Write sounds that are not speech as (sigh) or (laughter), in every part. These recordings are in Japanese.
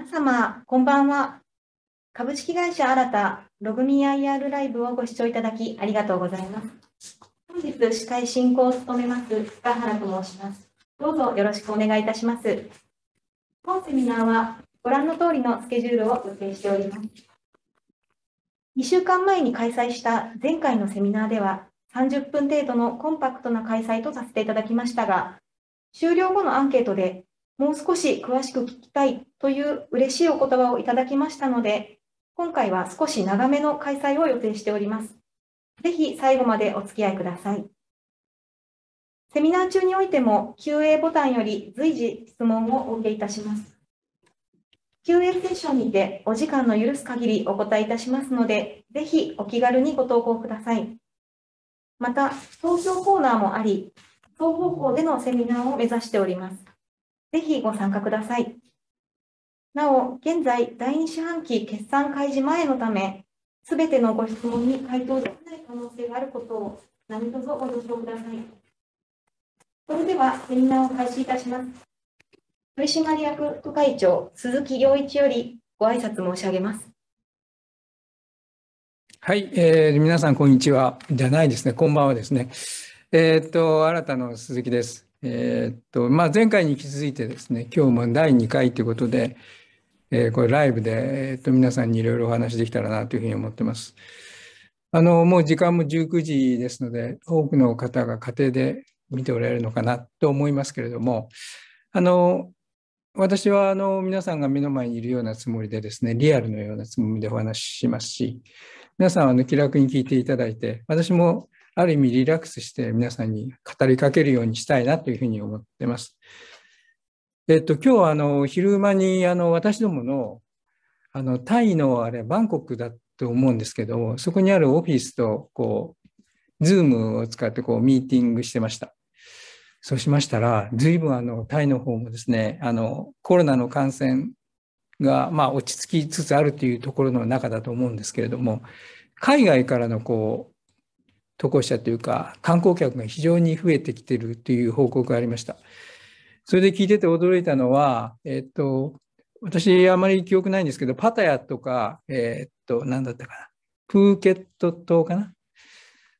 皆様、こんばんは。株式会社新たログミ IR ライブをご視聴いただきありがとうございます。本日司会進行を務めます塚原と申します。どうぞよろしくお願いいたします。本セミナーはご覧の通りのスケジュールを予定しております。2週間前に開催した前回のセミナーでは30分程度のコンパクトな開催とさせていただきましたが、終了後のアンケートでもう少し詳しく聞きたいという嬉しいお言葉をいただきましたので、今回は少し長めの開催を予定しております。ぜひ最後までお付き合いください。セミナー中においても QA ボタンより随時質問をお受けいたします。QA セッションにてお時間の許す限りお答えいたしますので、ぜひお気軽にご投稿ください。また、東京コーナーもあり、双方向でのセミナーを目指しております。ぜひご参加ください。なお、現在、第2四半期決算開示前のため、すべてのご質問に回答できない可能性があることを何卒ご了承ください。それでは、セミナーを開始いたします。取締役副会長、鈴木良一よりご挨拶申し上げます。はい、えー、皆さん、こんにちは。じゃないですね、こんばんはですね。えー、っと、新たの鈴木です。えー、っと、まあ、前回に引き続いてですね、今日も第2回ということで、えー、これライブで、えー、と皆さんにいろいろお話できたらなというふうに思ってます。あの、もう時間も19時ですので、多くの方が家庭で見ておられるのかなと思いますけれども、あの、私はあの皆さんが目の前にいるようなつもりでですね、リアルのようなつもりでお話ししますし、皆さんあの気楽に聞いていただいて、私もある意味リラックスして皆さんに語りかけるようにしたいなというふうに思ってます。えっと、今日はあの昼間にあの私どものあのタイのあれバンコクだと思うんですけどそこにあるオフィスとこうズームを使ってこうミーティングしてました。そうしましたら随分あのタイの方もですねあのコロナの感染が、まあ、落ち着きつつあるというところの中だと思うんですけれども海外からのこう渡航者というか観光客が非常に増えてきているという報告がありました。それで聞いてて驚いたのは、えっと、私あまり記憶ないんですけど、パタヤとか、えっと、何だったかな、プーケット島かな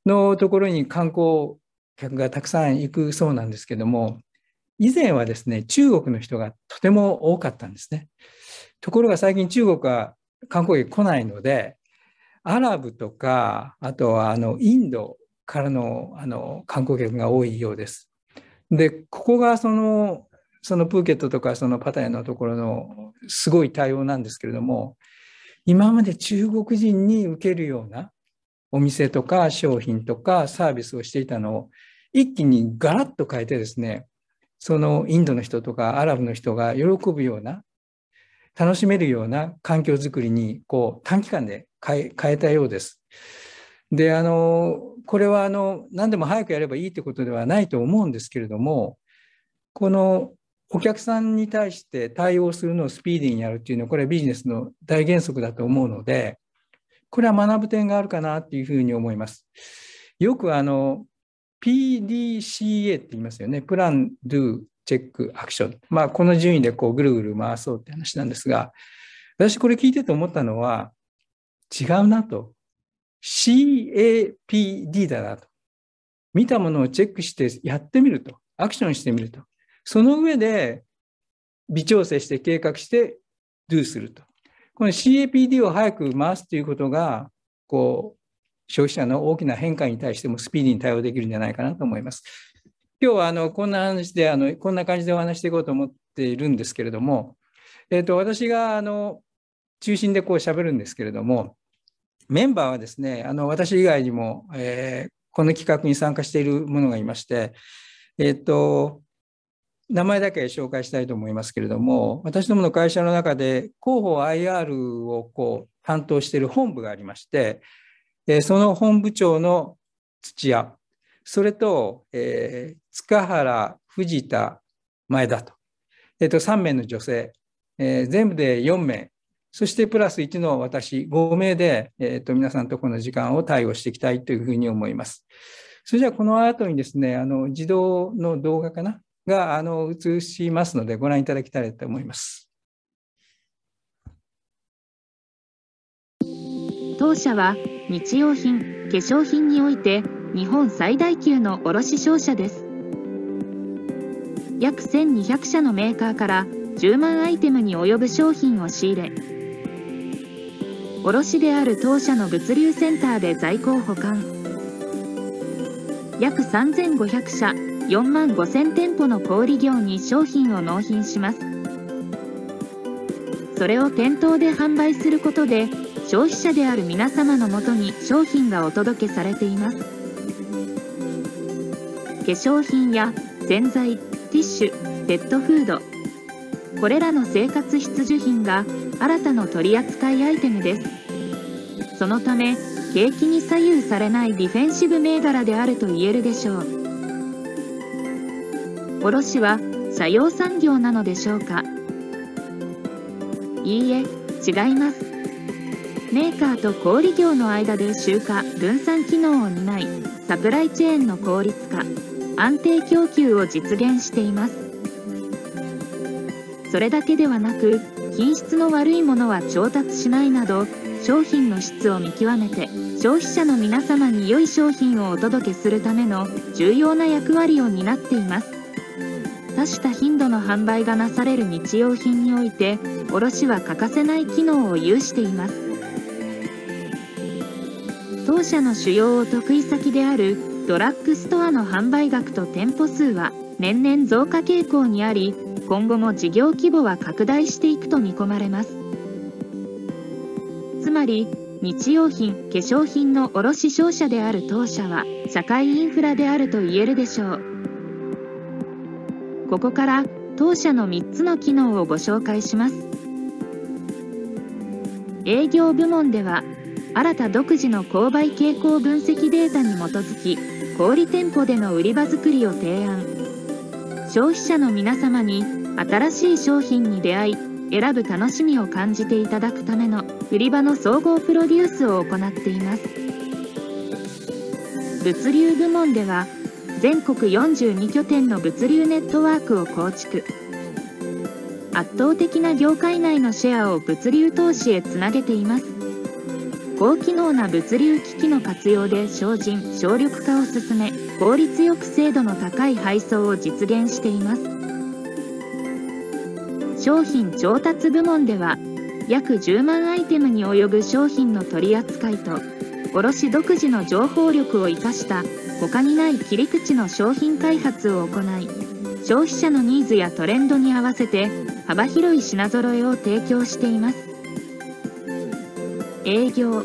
のところに観光客がたくさん行くそうなんですけども、以前はですね、中国の人がとても多かったんですね。ところが最近中国は観光客来ないので、アラブとか、あとはあのインドからのあの観光客が多いようです。で、ここがその、そのプーケットとかそのパタヤのところのすごい対応なんですけれども、今まで中国人に受けるようなお店とか商品とかサービスをしていたのを一気にガラッと変えてですね、そのインドの人とかアラブの人が喜ぶような、楽しめるような環境づくりにこう短期間で変え変えたようです。であのこれはあの何でも早くやればいいってことではないと思うんですけれどもこのお客さんに対して対応するのをスピーディーにやるっていうのはこれはビジネスの大原則だと思うのでこれは学ぶ点があるかなっていうふうに思います。よくあの PDCA って言いますよね。プラン、ドゥ、チェック、アクション。まあこの順位でこうぐるぐる回そうって話なんですが私これ聞いてて思ったのは違うなと CAPD だなと。見たものをチェックしてやってみると。アクションしてみると。その上で、微調整して計画して、do すると。この CAPD を早く回すということが、こう、消費者の大きな変化に対してもスピーディーに対応できるんじゃないかなと思います。今日はあのこんな話であの、こんな感じでお話していこうと思っているんですけれども、えー、と私があの中心でこう喋るんですけれども、メンバーはですね、あの私以外にも、えー、この企画に参加しているものがいまして、えっ、ー、と、名前だけ紹介したいと思いますけれども、私どもの会社の中で広報 IR をこう担当している本部がありまして、えー、その本部長の土屋、それと、えー、塚原、藤田、前田と、えっ、ー、と、3名の女性、えー、全部で4名そしてプラス1の私5名で、えー、と皆さんとこの時間を対応していきたいというふうに思います。それじゃあこの後にですね、あの自動の動画かながあの映しますのでご覧いただきたいと思います。当社は日用品、化粧品において日本最大級の卸商社です。約1200社のメーカーから10万アイテムに及ぶ商品を仕入れ卸である当社の物流センターで在庫を保管約3500社4万5000店舗の小売業に商品を納品しますそれを店頭で販売することで消費者である皆様のもとに商品がお届けされています化粧品や洗剤ティッシュペットフードこれらの生活必需品が新たな取扱いアイテムですそのため景気に左右されないディフェンシブ銘柄であると言えるでしょう卸は社用産業なのでしょうかいいえ違いますメーカーと小売業の間で集荷分散機能を担いサプライチェーンの効率化安定供給を実現していますそれだけではなく品質の悪いものは調達しないなど商品の質を見極めて消費者の皆様に良い商品をお届けするための重要な役割を担っています多種多頻度の販売がなされる日用品において卸は欠かせない機能を有しています当社の主要お得意先であるドラッグストアの販売額と店舗数は年々増加傾向にあり今後も事業規模は拡大していくと見込まれますまり、日用品、化粧品の卸商社である当社は、社会インフラであると言えるでしょう。ここから当社の3つの機能をご紹介します。営業部門では、新た独自の購買傾向分析データに基づき、小売店舗での売り場づくりを提案。消費者の皆様に新しい商品に出会い、選ぶ楽しみを感じていただくための売り場の総合プロデュースを行っています物流部門では全国42拠点の物流ネットワークを構築圧倒的な業界内のシェアを物流投資へつなげています高機能な物流機器の活用で精進省力化を進め効率よく精度の高い配送を実現しています商品調達部門では約10万アイテムに及ぶ商品の取り扱いと卸独自の情報力を生かした他にない切り口の商品開発を行い消費者のニーズやトレンドに合わせて幅広い品揃えを提供しています営業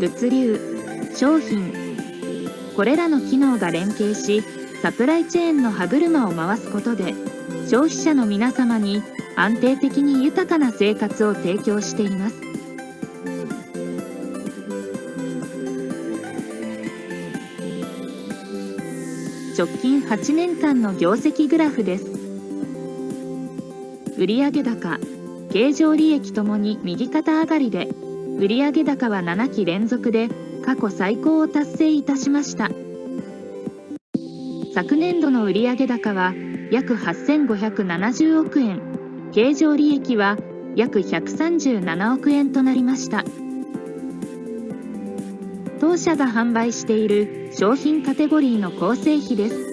物流商品これらの機能が連携しサプライチェーンの歯車を回すことで消費者の皆様に安定的に豊かな生活を提供しています直近8年間の業績グラフです売上高経常利益ともに右肩上がりで売上高は7期連続で過去最高を達成いたしました昨年度の売上高は約8570億円経常利益は約137億円となりました当社が販売している商品カテゴリーの構成比です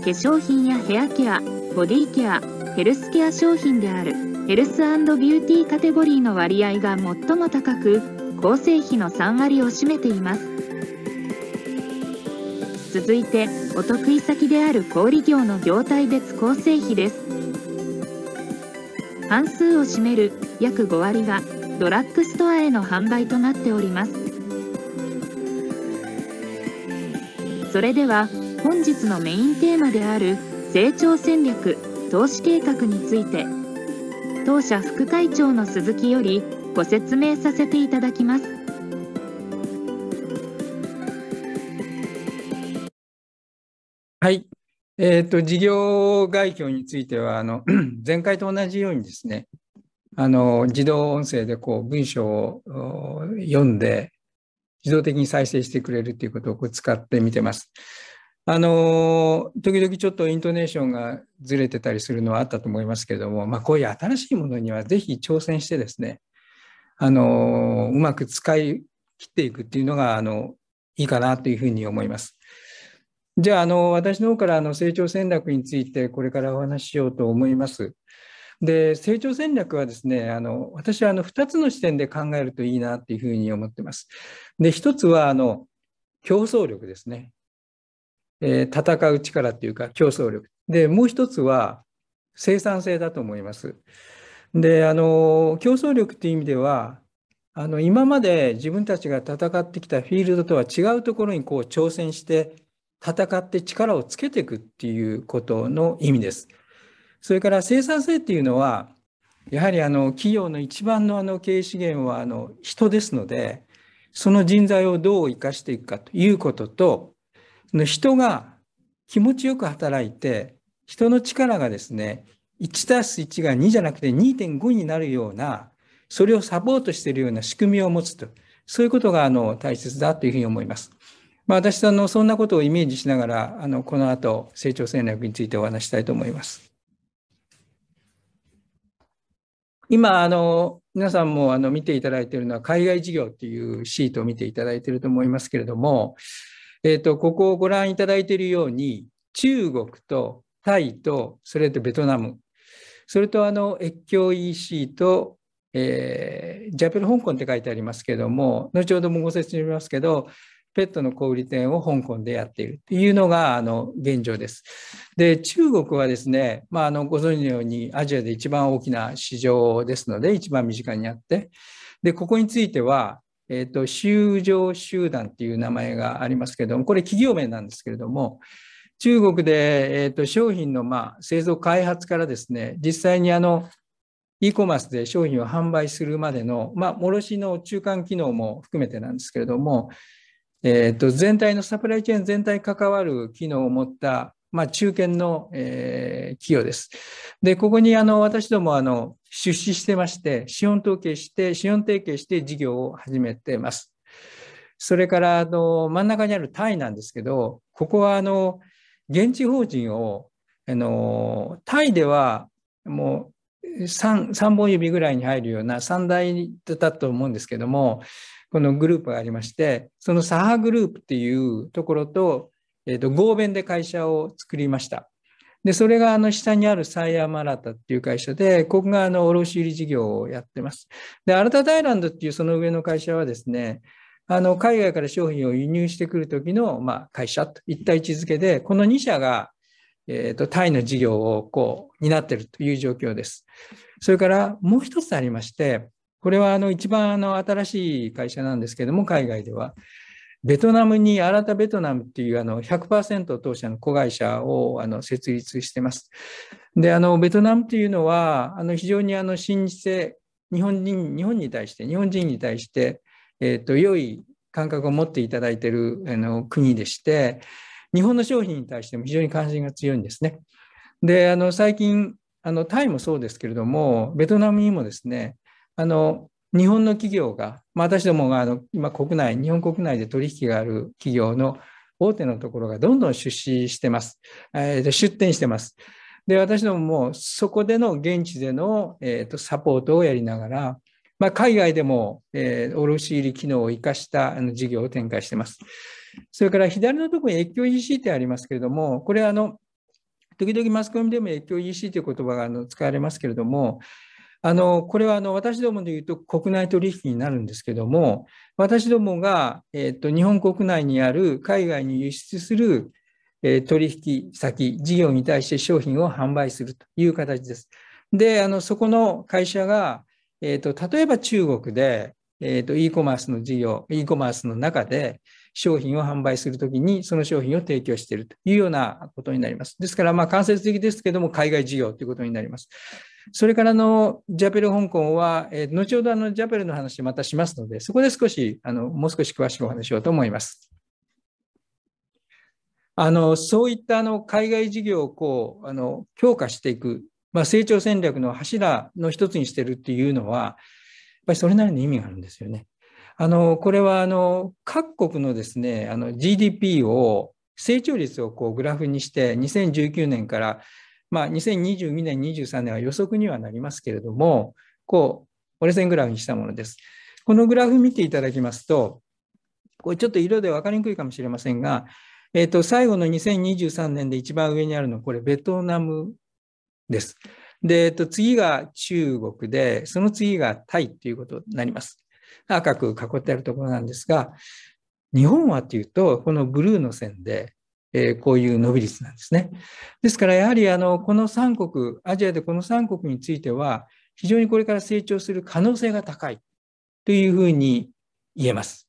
化粧品やヘアケアボディケアヘルスケア商品であるヘルスビューティーカテゴリーの割合が最も高く構成比の3割を占めています続いてお得意先である小売業の業態別構成比です半数を占める約5割がドラッグストアへの販売となっておりますそれでは本日のメインテーマである成長戦略投資計画について当社副会長の鈴木よりご説明させていただきますはいえっ、ー、と、事業概況については、あの、(clears throat) 前回と同じようにですね、あの、自動音声でこう、文章を読んで、自動的に再生してくれるということをこう使ってみてます。あの、時々ちょっとイントネーションがずれてたりするのはあったと思いますけれども、まあ、こういう新しいものにはぜひ挑戦してですね、あの、うまく使い切っていくっていうのが、あの、いいかなというふうに思います。じゃあ、あの、私の方からあの成長戦略についてこれからお話ししようと思います。で、成長戦略はですね、あの、私はあの2つの視点で考えるといいなっていうふうに思ってます。で、1つはあの、競争力ですね。えー、戦う力っていうか競争力。で、もう1つは生産性だと思います。で、あの、競争力っていう意味では、あの今まで自分たちが戦ってきたフィールドとは違うところにこう挑戦して戦って力をつけていくっていうことの意味です。それから生産性っていうのは、やはりあの企業の一番のあの経営資源はあの人ですので、その人材をどう生かしていくかということと、その人が気持ちよく働いて、人の力がですね、1す1が2じゃなくて2.5になるような、それをサポートしているような仕組みを持つと、そういうことがあの大切だというふうに思います。まあ、私立のそんなことをイメージしながら、あのこの後成長戦略についてお話したいと思います。今、あの皆さんもあの見ていただいているのは、海外事業っていうシートを見ていただいていると思いますけれども、えーと、ここをご覧いただいているように、中国とタイと、それとベトナム、それとあの越境 EC と、えー、ジャペル香港って書いてありますけども、後ほどもご説明しますけど、ペットの小売店を香港でやっているというのがあの現状です。で中国はですね、まあ、あのご存知のようにアジアで一番大きな市場ですので一番身近にあってでここについては、えーと、修上集団っていう名前がありますけれどもこれ企業名なんですけれども中国で、えーと、商品の、まあ、製造開発からですね実際にあの e コマースで商品を販売するまでの、まあ、卸の中間機能も含めてなんですけれども、えー、と全体のサプライチェーン全体関わる機能を持った、まあ、中堅の、えー、企業です。で、ここにあの私どもあの出資してまして、資本統計して、資本提携して事業を始めてます。それからあの真ん中にあるタイなんですけど、ここはあの現地法人をあのタイではもう 3, 3本指ぐらいに入るような3大だったと思うんですけども、このグループがありまして、そのサハグループっていうところと、えっ、ー、と、合弁で会社を作りました。で、それがあの下にあるサイアマラタっていう会社で、ここがあの卸売事業をやってます。で、アルタタイランドっていうその上の会社はですね、あの海外から商品を輸入してくる時の、ま会社とた対置づけで、この2社が、えーと、タイの事業をこう担ってるという状況です。それからもう一つありまして、これはあの一番あの新しい会社なんですけども、海外では。ベトナムに新たベトナムっていうあの100%当社の子会社をあの設立してます。で、あのベトナムっていうのはあの非常にあのじ日日本人、日本に対して、日本人に対して、えっ、ー、と、良い感覚を持っていただいているあの国でして、日本の商品に対しても非常に関心が強いんですね。で、あの最近、あのタイもそうですけれども、ベトナムにもですね、あの日本の企業が、まあ、私どもがあの今国内、日本国内で取引がある企業の大手のところがどんどん出資してます。えー、出展してます。で、私どももそこでの現地での、えー、とサポートをやりながら、まあ、海外でも、えー、卸売機能を生かしたあの事業を展開してます。それから左のところに越境 EC ってありますけれども、これあの、時々マスコミでも越境 EC という言葉があの使われますけれども、あのこれはあの私どもでいうと国内取引になるんですけども私どもが、えー、と日本国内にある海外に輸出する、え取引先事業に対して商品を販売するという形です。であのそこの会社が、えーと、例えば中国で、えーと e コマースの事業 e コマースの中で、商品を販売するときに、その商品を提供しているというようなことになります。ですから、まあ、間接的ですけども、海外事業ということになります。それからのジャペル香港は、えー、後ほどあのジャペルの話またしますので、そこで少し、あのもう少し詳しくお話しようと思います。あのそういったあの海外事業をこうあの強化していく、まあ、成長戦略の柱の一つにしてるっていうのは、やっぱりそれなりの意味があるんですよね。あの、これはあの、各国のですね、あの、GDP を、成長率をこうグラフにして、2019年から、まあ、2022年、23年は予測にはなりますけれども、こう、折れ線グラフにしたものです。このグラフ見ていただきますと、これちょっと色で分かりにくいかもしれませんが、えっ、ー、と、最後の2023年で一番上にあるの、は、これ、ベトナムです。で、えっ、ー、と、次が中国で、その次がタイということになります。赤く囲ってあるところなんですが、日本はというと、このブルーの線で、えこういう伸び率なんですね。ですから、やはりあのこの3国、アジアでこの3国については、非常にこれから成長する可能性が高いというふうに言えます。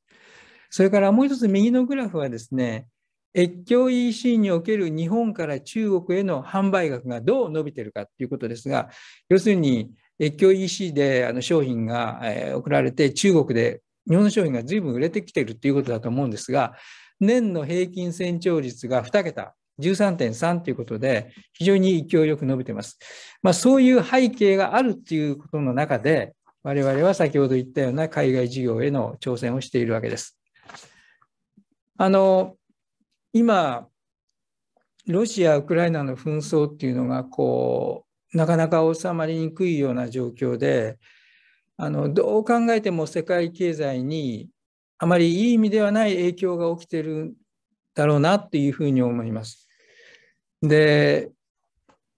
それからもう一つ右のグラフはですね、越境 EC における日本から中国への販売額がどう伸びてるかということですが、要するに越境 EC であの商品が、え送られて、中国で日本の商品が随分売れてきてるっていうことだと思うんですが、年の平均成長率が2桁、13.3ということで、非常に勢いよく伸びてます。まあ、そういう背景があるっていうことの中で、我々は先ほど言ったような海外事業への挑戦をしているわけです。あの、今、ロシア・ウクライナの紛争っていうのが、こう、なかなか収まりにくいような状況であのどう考えても世界経済にあまりいい意味ではない影響が起きてるだろうなっていうふうに思います。で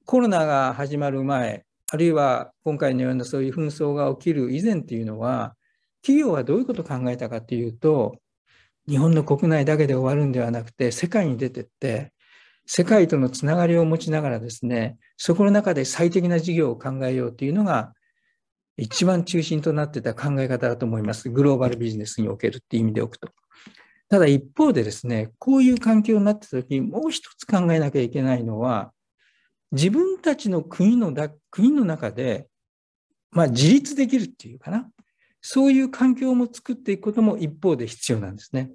コロナが始まる前あるいは今回のようなそういう紛争が起きる以前っていうのは企業はどういうことを考えたかっていうと日本の国内だけで終わるんではなくて世界に出てって世界とのつながりを持ちながらですね、そこの中で最適な事業を考えようというのが、一番中心となってた考え方だと思います。グローバルビジネスにおけるっていう意味でおくと。ただ一方でですね、こういう環境になった時にもう一つ考えなきゃいけないのは、自分たちの国のだ国の中で、まあ、自立できるっていうかな。そういう環境も作っていくことも一方で必要なんですね。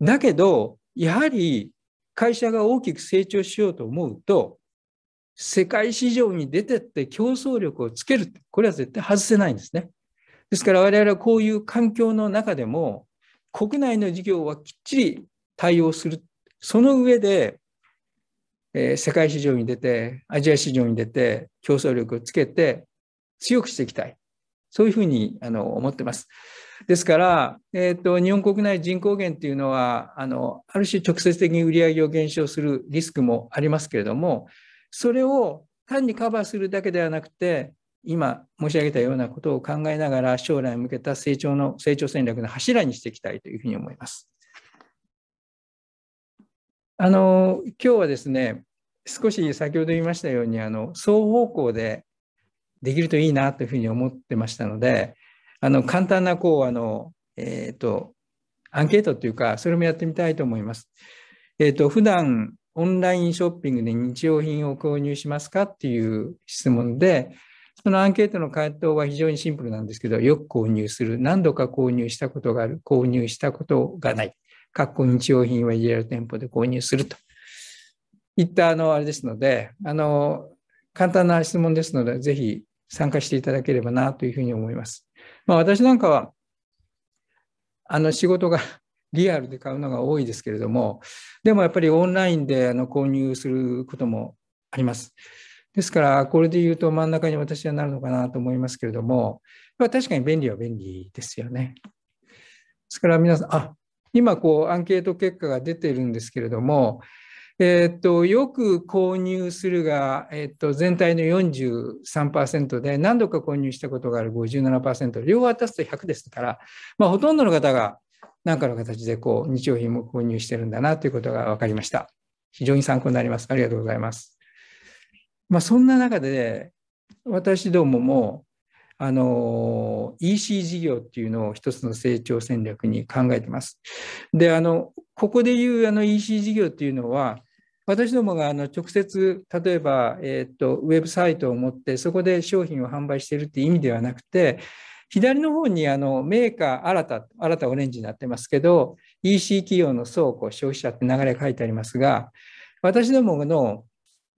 だけど、やはり会社が大きく成長しようと思うと、世界市場に出てって競争力をつける。これは絶対外せないんですね。ですから我々はこういう環境の中でも、国内の事業はきっちり対応する。その上で、えー、世界市場に出て、アジア市場に出て、競争力をつけて強くしていきたい。そういうふうにあの思ってます。ですから、えーと、日本国内人口減というのはあの、ある種直接的に売り上げを減少するリスクもありますけれども、それを単にカバーするだけではなくて、今申し上げたようなことを考えながら、将来向けた成長の成長戦略の柱にしていきたいというふうに思います。あの今日はですね、少し先ほど言いましたように、あの双方向でできるといいなというふうに思ってましたので、あの簡単なこうあの、えーと、アンケートというか、それもやってみたいと思います。えーと、普段オンラインショッピングで日用品を購入しますかっていう質問で、そのアンケートの回答は非常にシンプルなんですけど、よく購入する、何度か購入したことがある、購入したことがない、かっこ日用品は家や店舗で購入するといったあのあれですので、あの簡単な質問ですので、ぜひ参加していただければなというふうに思います。まあ、私なんかはあの仕事が (laughs) リアルで買うのが多いですけれども、でもやっぱりオンラインであの購入することもあります。ですから、これで言うと真ん中に私はなるのかなと思いますけれども、まあ、確かに便利は便利ですよね。ですから皆さん、あ今こうアンケート結果が出てるんですけれども、えー、と、よく購入するが、えー、と、全体の43%で、何度か購入したことがある57%、両方足すと100ですから、まあ、ほとんどの方が何かの形でこう日用品も購入してるんだなということが分かりました。非常に参考になります。ありがとうございます。まあ、そんな中で、私どもも、あの EC 事業っていうのを一つの成長戦略に考えてます。であのここでいうあの EC 事業っていうのは、私どもがあの直接、例えば、えー、とウェブサイトを持って、そこで商品を販売しているっていう意味ではなくて、左の方にあのメーカー新た、新たオレンジになってますけど、EC 企業の倉庫、消費者って流れ書いてありますが、私どもの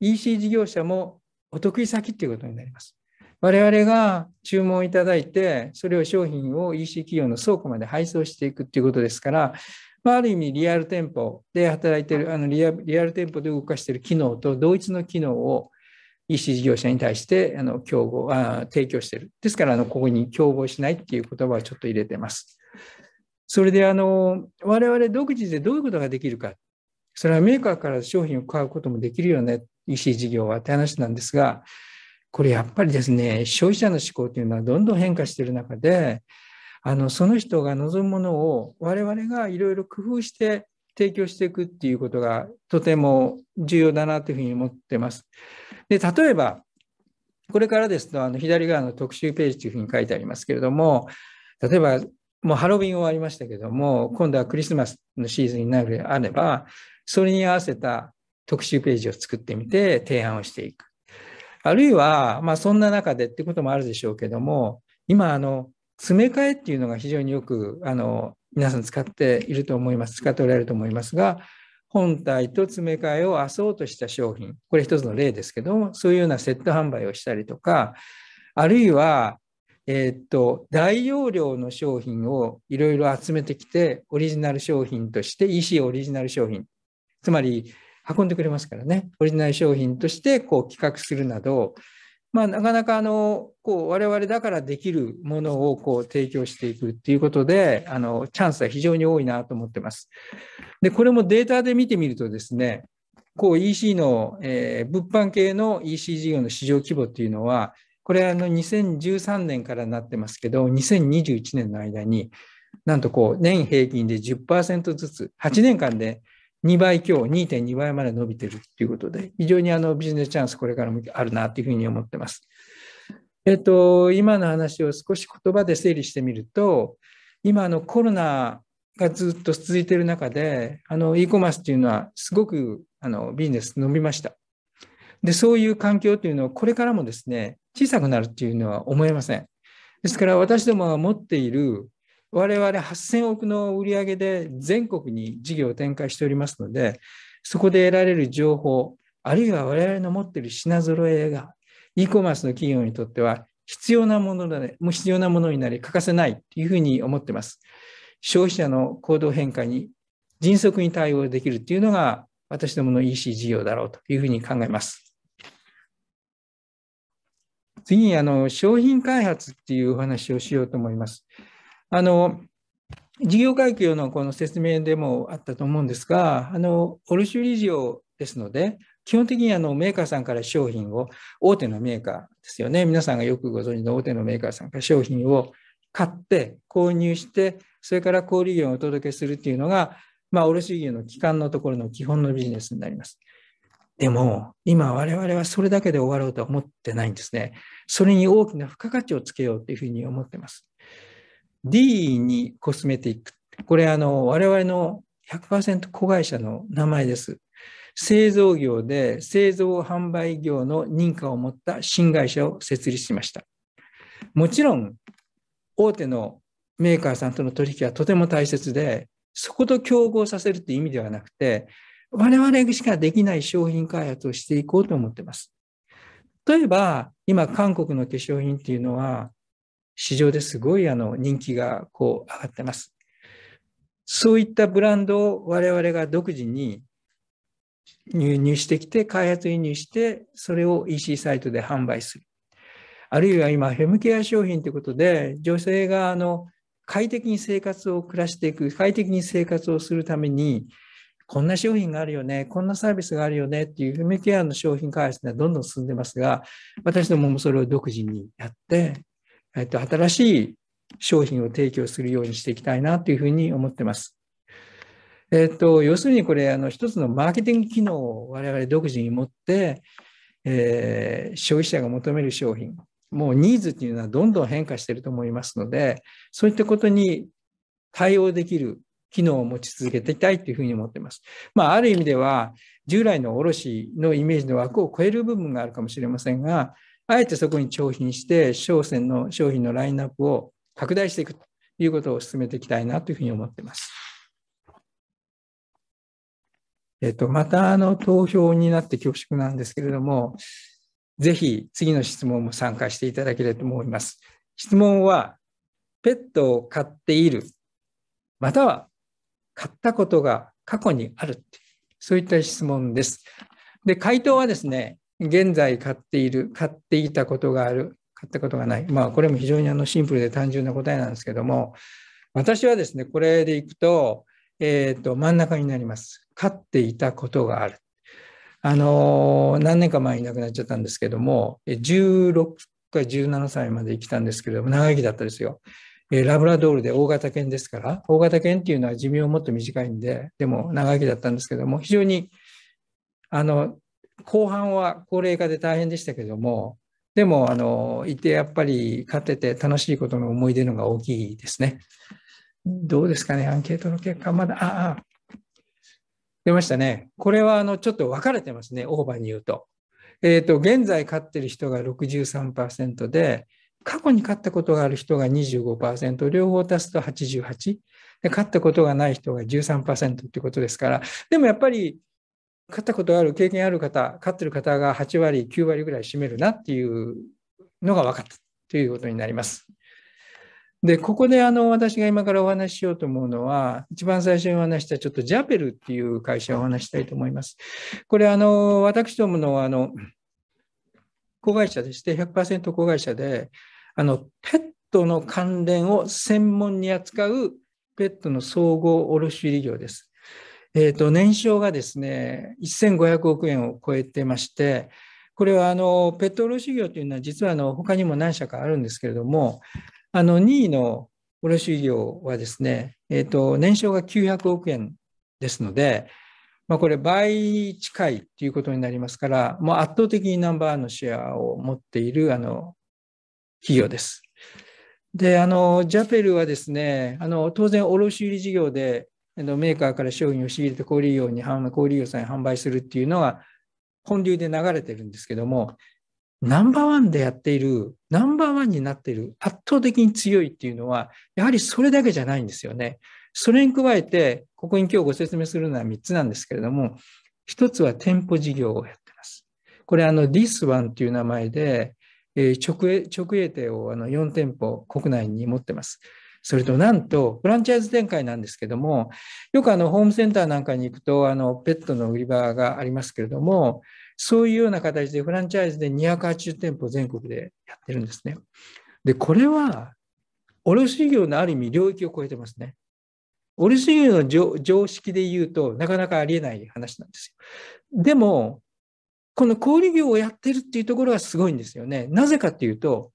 EC 事業者もお得意先っていうことになります。我々が注文いただいて、それを商品を EC 企業の倉庫まで配送していくっていうことですから、まあ、ある意味リアル店舗で働いてる、あのリアル店舗で動かしている機能と同一の機能を EC 事業者に対してあの競合あ提供している。ですからあの、ここに競合しないっていう言葉をちょっと入れてます。それであの、我々独自でどういうことができるか。それはメーカーから商品を買うこともできるよね、EC 事業はって話なんですが、これやっぱりですね、消費者の思考というのはどんどん変化している中で、あのその人が望むものを我々がいろいろ工夫して提供していくっていうことがとても重要だなというふうに思ってます。で例えばこれからですとあの左側の特集ページというふうに書いてありますけれども例えばもうハロウィン終わりましたけども今度はクリスマスのシーズンになるであればそれに合わせた特集ページを作ってみて提案をしていく。あるいは、まあ、そんな中でってこともあるでしょうけども今あの詰め替えっていうのが非常によくあの皆さん使っていると思います。使っておられると思いますが、本体と詰め替えをあそうとした商品、これ一つの例ですけども、そういうようなセット販売をしたりとか、あるいは、えー、っと、大容量の商品をいろいろ集めてきて、オリジナル商品として、EC オリジナル商品、つまり運んでくれますからね、オリジナル商品としてこう企画するなど、まあ、なかなかあのこう我々だからできるものをこう提供していくっていうことであのチャンスは非常に多いなと思ってます。でこれもデータで見てみるとですねこう EC の、えー、物販系の EC 事業の市場規模っていうのはこれあの2013年からなってますけど2021年の間になんとこう年平均で10%ずつ8年間で2倍強、2.2倍まで伸びてるっていうことで、非常にあのビジネスチャンスこれからもあるなというふうに思ってます。えっと、今の話を少し言葉で整理してみると、今のコロナがずっと続いている中で、あの e コマースというのはすごくあのビジネス伸びました。で、そういう環境というのはこれからもですね、小さくなるっていうのは思えません。ですから私どもが持っている我々8000億の売り上げで全国に事業を展開しておりますので、そこで得られる情報、あるいは我々の持っている品揃えが、e コマースの企業にとっては必要なものだね、もう必要なものになり、欠かせないというふうに思っています。消費者の行動変化に迅速に対応できるというのが、私どもの EC 事業だろうというふうに考えます。次に、あの、商品開発っていうお話をしようと思います。あの事業階級のこの説明でもあったと思うんですが、あの卸売事業ですので、基本的にあのメーカーさんから商品を、大手のメーカーですよね、皆さんがよくご存知の大手のメーカーさんから商品を買って、購入して、それから小売業をお届けするっていうのが、まあ、卸売業の基幹のところの基本のビジネスになります。でも、今我々はそれだけで終わろうとは思ってないんですね。それに大きな付加価値をつけようというふうに思ってます。D にコスメティック。これあの我々の100%子会社の名前です。製造業で製造販売業の認可を持った新会社を設立しました。もちろん大手のメーカーさんとの取引はとても大切で、そこと競合させるという意味ではなくて、我々しかできない商品開発をしていこうと思っています。例えば、今、韓国の化粧品っていうのは、市場ですごいあの人気がこう上がってます。そういったブランドを我々が独自に入入してきて、開発輸入して、それを EC サイトで販売する。あるいは今、フェムケア商品ということで、女性があの快適に生活を暮らしていく、快適に生活をするために、こんな商品があるよね、こんなサービスがあるよねっていうフェムケアの商品開発がどんどん進んでますが、私どももそれを独自にやって、えっと、新しい商品を提供するようにしていきたいなというふうに思ってます。えっと、要するにこれ、あの、一つのマーケティング機能を我々独自に持って、えー、消費者が求める商品、もうニーズというのはどんどん変化していると思いますので、そういったことに対応できる機能を持ち続けていきたいというふうに思っています。まあ、ある意味では、従来の卸のイメージの枠を超える部分があるかもしれませんが、あえてそこに商品して商戦の商品のラインナップを拡大していくということを進めていきたいなというふうに思っています。えっと、またあの投票になって恐縮なんですけれども、ぜひ次の質問も参加していただければと思います。質問は、ペットを飼っている、または飼ったことが過去にある、そういった質問です。で、回答はですね、現在買っている、買っていたことがある、買ったことがない。まあ、これも非常にあのシンプルで単純な答えなんですけども、私はですね、これでいくと、えっ、ー、と、真ん中になります。飼っていたことがある。あのー、何年か前に亡くなっちゃったんですけども、16か17歳まで生きたんですけれども、長生きだったですよ。えー、ラブラドールで大型犬ですから、大型犬っていうのは寿命もっと短いんで、でも長生きだったんですけども、非常に、あの、後半は高齢化で大変でしたけども、でも、あの、いてやっぱり勝てて楽しいことの思い出のが大きいですね。どうですかね、アンケートの結果、まだ、ああ、出ましたね。これは、あの、ちょっと分かれてますね、オーバーに言うと。えっ、ー、と、現在勝ってる人が63%で、過去に勝ったことがある人が25%、両方足すと88。で、勝ったことがない人が13%ってことですから、でもやっぱり、飼ったことある経験ある方飼ってる方が8割9割ぐらい占めるなっていうのが分かったということになります。でここであの私が今からお話ししようと思うのは一番最初にお話したちょっとジャペルっていう会社をお話したいと思います。これあの私どものあの子会社でして100%子会社であのペットの関連を専門に扱うペットの総合卸売業です。えー、と年商がですね1500億円を超えてましてこれはあのペット卸業というのは実はあの他にも何社かあるんですけれどもあの2位の卸業はですね、えー、と年商が900億円ですので、まあ、これ倍近いということになりますからもう圧倒的にナンバーのシェアを持っているあの企業です。であのジャペルはですねあの当然卸売事業でメーカーから商品を仕入れて小売業に小売業さんに販売するっていうのは本流で流れてるんですけどもナンバーワンでやっているナンバーワンになっている圧倒的に強いっていうのはやはりそれだけじゃないんですよね。それに加えてここに今日ご説明するのは3つなんですけれども1つは店舗事業をやってます。これあの t h i s っていう名前で直営直営店をあの4店舗国内に持ってます。それとなんと、フランチャイズ展開なんですけども、よくあのホームセンターなんかに行くと、あのペットの売り場がありますけれども、そういうような形でフランチャイズで280店舗全国でやってるんですね。で、これは卸業のある意味領域を超えてますね。卸業の常識で言うとなかなかありえない話なんですよ。でも、この小売業をやってるっていうところはすごいんですよね。なぜかっていうと、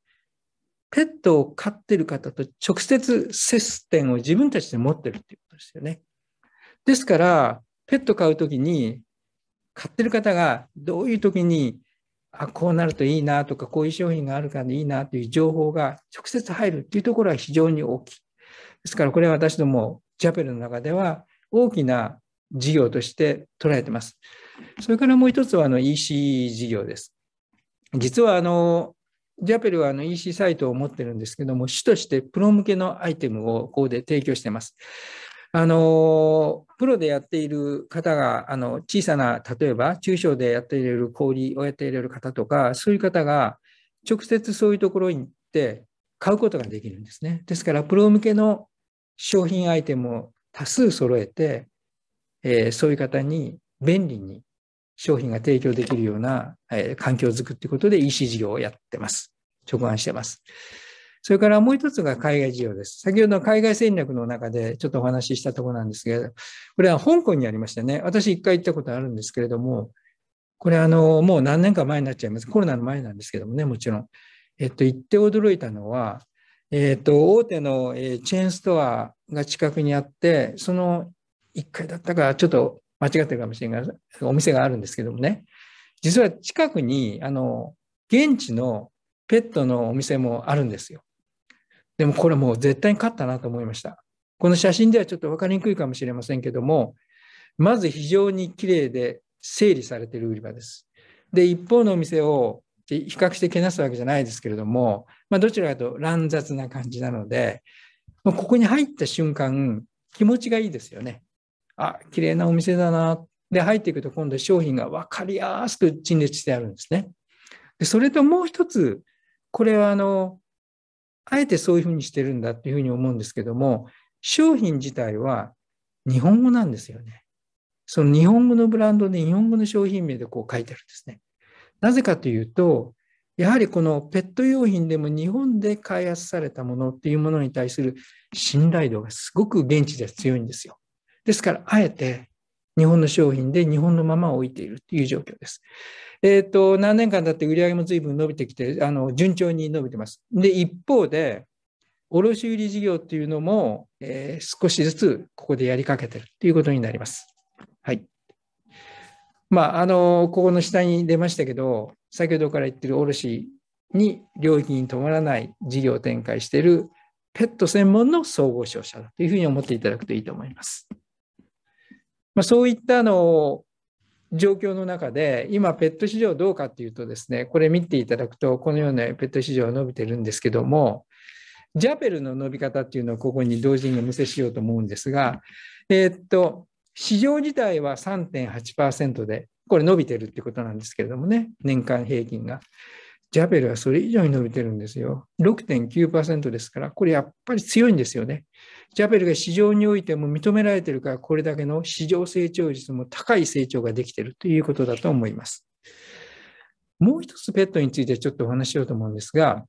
ペットを飼ってる方と直接接点を自分たちで持ってるっていうことですよね。ですから、ペットを飼うときに、飼ってる方がどういうときに、あ、こうなるといいなとか、こういう商品があるからいいなという情報が直接入るっていうところは非常に大きい。ですから、これは私ども、ジャペルの中では大きな事業として捉えてます。それからもう一つはあの EC 事業です。実はあのジャペルはあの EC サイトを持ってるんですけども、主としてプロ向けのアイテムをここで提供してます。あのプロでやっている方があの小さな例えば中小でやっている小売をやっている方とかそういう方が直接そういうところに行って買うことができるんですね。ですからプロ向けの商品アイテムを多数揃えて、えー、そういう方に便利に商品が提供できるような、えー、環境づくっていうことで EC 事業をやってます。直案してます。それからもう一つが海外事業です。先ほどの海外戦略の中でちょっとお話ししたところなんですけど、これは香港にありましたね。私一回行ったことあるんですけれども、これあの、もう何年か前になっちゃいます。コロナの前なんですけどもね、もちろん。えっと、行って驚いたのは、えっと、大手のチェーンストアが近くにあって、その1階だったか、ちょっと間違ってるかもしれないお店があるんですけどもね、実は近くに、あの、現地のペットのお店もあるんですよ。でもこれもう絶対に勝ったなと思いました。この写真ではちょっと分かりにくいかもしれませんけども、まず非常に綺麗で整理されている売り場です。で、一方のお店を比較してけなすわけじゃないですけれども、まあ、どちらかと乱雑な感じなので、ここに入った瞬間、気持ちがいいですよね。あ、綺麗なお店だな。で、入っていくと今度商品が分かりやすく陳列してあるんですね。で、それともう一つ、これはあの、あえてそういうふうにしてるんだっていうふうに思うんですけども、商品自体は日本語なんですよね。その日本語のブランドで日本語の商品名でこう書いてるんですね。なぜかというと、やはりこのペット用品でも日本で開発されたものっていうものに対する信頼度がすごく現地では強いんですよ。ですから、あえて日本の商品で日本のまま置いているという状況です。えっ、ー、と、何年間だって売り上げも随分伸びてきて、あの、順調に伸びてます。で、一方で、卸売事業っていうのも、えー、少しずつここでやりかけてるということになります。はい。まあ、あの、ここの下に出ましたけど、先ほどから言ってる卸に領域に伴わない事業を展開しているペット専門の総合商社だというふうに思っていただくといいと思います。まあ、そういったの状況の中で、今、ペット市場どうかっていうとですね、これ見ていただくと、このようなペット市場は伸びてるんですけども、ジャペルの伸び方っていうのをここに同時にお見せしようと思うんですが、えー、っと、市場自体は3.8%で、これ伸びてるってことなんですけれどもね、年間平均が。ジャベルはそれ以上に伸びてるんですよ。6.9%ですから、これやっぱり強いんですよね。ジャベルが市場においても認められてるから、これだけの市場成長率も高い成長ができてるということだと思います。もう一つペットについてちょっとお話ししようと思うんですが、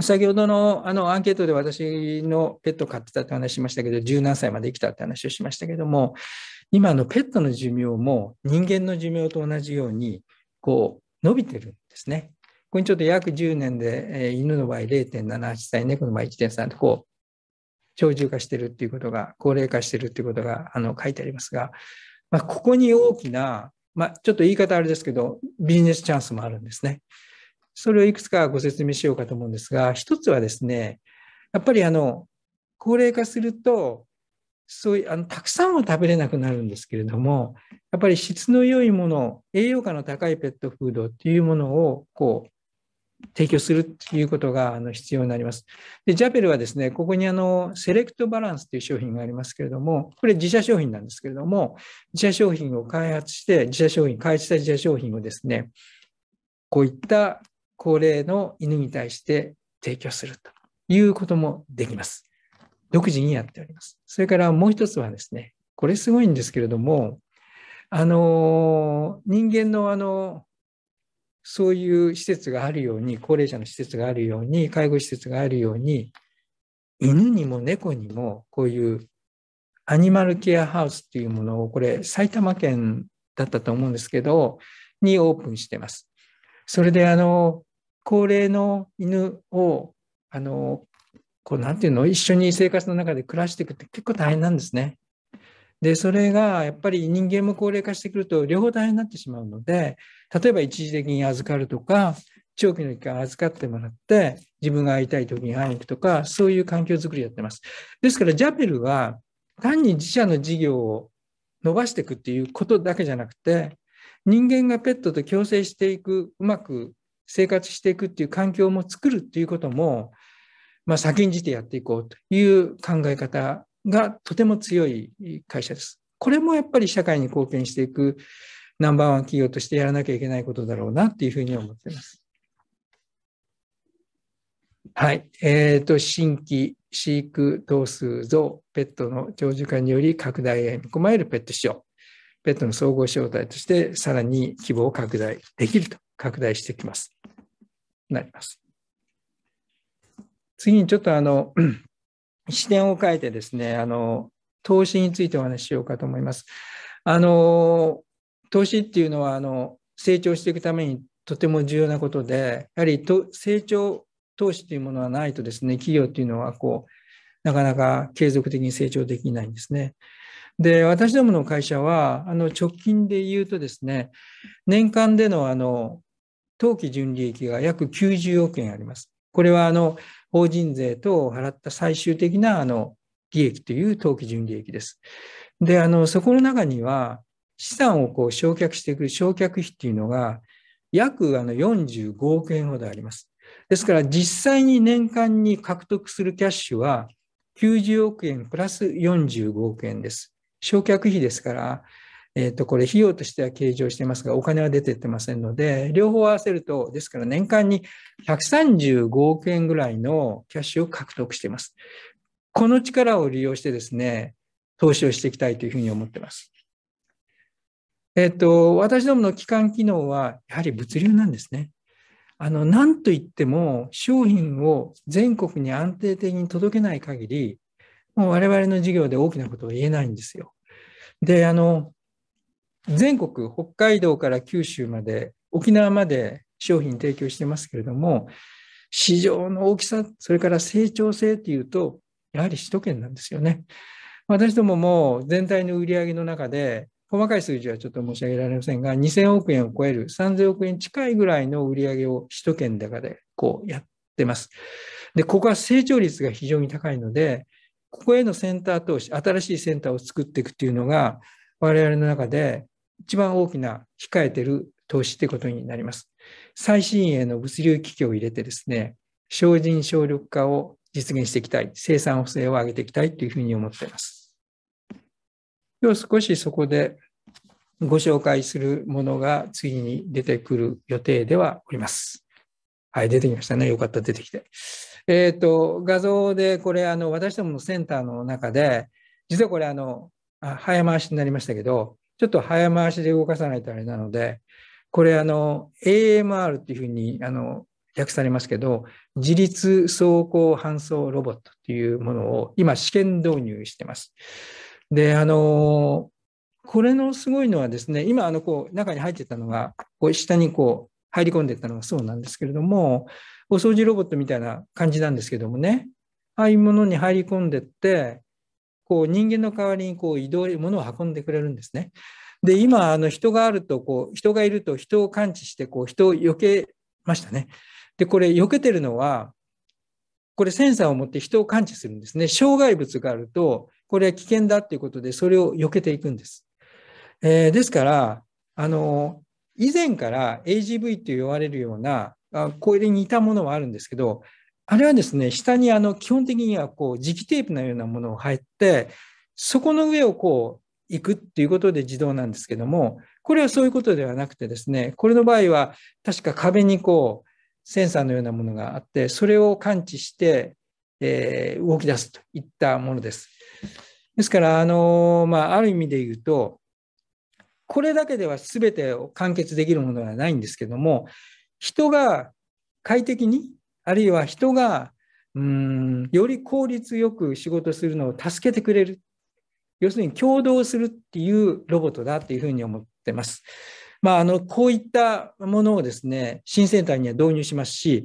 先ほどのあのアンケートで私のペット飼ってたって話しましたけど、十何歳まで生きたって話をしましたけども、今のペットの寿命も人間の寿命と同じように、こう、伸びてるんですね。ここにちょっと約10年で、えー、犬の場合0.78歳、猫の場合1.3とこう、長寿化してるっていうことが、高齢化してるっていうことがあの書いてありますが、まあ、ここに大きな、まあ、ちょっと言い方あれですけど、ビジネスチャンスもあるんですね。それをいくつかご説明しようかと思うんですが、一つはですね、やっぱりあの、高齢化すると、そういう、あの、たくさんは食べれなくなるんですけれども、やっぱり質の良いもの、栄養価の高いペットフードっていうものを、こう、提供するということがあの必要になります。で、ジャペルはですね、ここにあの、セレクトバランスという商品がありますけれども、これ自社商品なんですけれども、自社商品を開発して、自社商品、開発した自社商品をですね、こういった高齢の犬に対して提供するということもできます。独自にやっております。それからもう一つはですね、これすごいんですけれども、あの、人間のあの、そういう施設があるように、高齢者の施設があるように、介護施設があるように、犬にも猫にも、こういうアニマルケアハウスっていうものを、これ、埼玉県だったと思うんですけど、にオープンしてます。それで、あの、高齢の犬を、あの、こう、なんていうの、一緒に生活の中で暮らしていくって結構大変なんですね。で、それがやっぱり人間も高齢化してくると両方大変になってしまうので、例えば一時的に預かるとか、長期の期間預かってもらって、自分が会いたい時に会いに行くとか、そういう環境づくりやってます。ですから、ジャペルは単に自社の事業を伸ばしていくっていうことだけじゃなくて、人間がペットと共生していく、うまく生活していくっていう環境も作るっていうことも、まあ、先んじてやっていこうという考え方がとても強い会社です。これもやっぱり社会に貢献していくナンバーワン企業としてやらなきゃいけないことだろうなっていうふうに思っています。はい。えっ、ー、と、新規飼育頭数増、ペットの長寿化により拡大へ見込まれるペット市場、ペットの総合招待としてさらに規模を拡大できると、拡大してきます。なります。次にちょっとあの、視点を変えてですね、あの、投資についてお話ししようかと思います。あの、投資っていうのは、あの、成長していくためにとても重要なことで、やはりと成長投資というものはないとですね、企業っていうのは、こう、なかなか継続的に成長できないんですね。で、私どもの会社は、あの、直近で言うとですね、年間での、あの、当期純利益が約90億円あります。これはあの法人税等を払った最終的なあの利益という当期純利益です。で、あのそこの中には資産をこう焼却していく焼却費っていうのが約あの45億円ほどあります。ですから実際に年間に獲得するキャッシュは90億円プラス45億円です。焼却費ですから、えっ、ー、と、これ費用としては計上してますが、お金は出てってませんので、両方合わせると、ですから年間に135億円ぐらいのキャッシュを獲得しています。この力を利用してですね、投資をしていきたいというふうに思ってます。えっ、ー、と、私どもの基幹機能は、やはり物流なんですね。あの、なんといっても、商品を全国に安定的に届けない限り、もう我々の事業で大きなことは言えないんですよ。で、あの、全国、北海道から九州まで、沖縄まで商品提供してますけれども、市場の大きさ、それから成長性っていうと、やはり首都圏なんですよね。私どもも全体の売り上げの中で、細かい数字はちょっと申し上げられませんが、2000億円を超える、3000億円近いぐらいの売り上げを首都圏だ中でこうやってます。で、ここは成長率が非常に高いので、ここへのセンター投資、新しいセンターを作っていくっていうのが、我々の中で一番大きな控えてる投資ってことになります。最新鋭の物流機器を入れてですね、省人省力化を実現していきたい、生産補正を上げていきたいというふうに思っています。今日少しそこでご紹介するものが次に出てくる予定ではおります。はい、出てきましたね。よかった、出てきて。えっ、ー、と、画像でこれ、あの、私どものセンターの中で、実はこれ、あの、あ早回しになりましたけど、ちょっと早回しで動かさないとあれなので、これあの、AMR っていうふうにあの訳されますけど、自立走行搬送ロボットっていうものを今試験導入してます。で、あの、これのすごいのはですね、今あのこう中に入ってたのが、こう下にこう入り込んでったのがそうなんですけれども、お掃除ロボットみたいな感じなんですけどもね、ああいうものに入り込んでって、こう人間の代わりにこう移動物を運んでくれるんですね。で今あの人があるとこう人がいると人を感知してこう人を避けましたね。でこれ避けてるのはこれセンサーを持って人を感知するんですね。障害物があるとこれは危険だっていうことでそれを避けていくんです。えー、ですからあの以前から AGV と言われるようなこれに似たものはあるんですけどあれはですね、下にあの基本的にはこう磁気テープのようなものを入って、そこの上をこう行くっていうことで自動なんですけども、これはそういうことではなくてですね、これの場合は確か壁にこうセンサーのようなものがあって、それを感知して、えー、動き出すといったものです。ですから、あのまあ、ある意味で言うと、これだけでは全てを完結できるものはないんですけども、人が快適にあるいは人がうんより効率よく仕事するのを助けてくれる。要するに共同するっていうロボットだっていうふうに思ってます。まあ、あのこういったものをですね、新センターには導入しますし、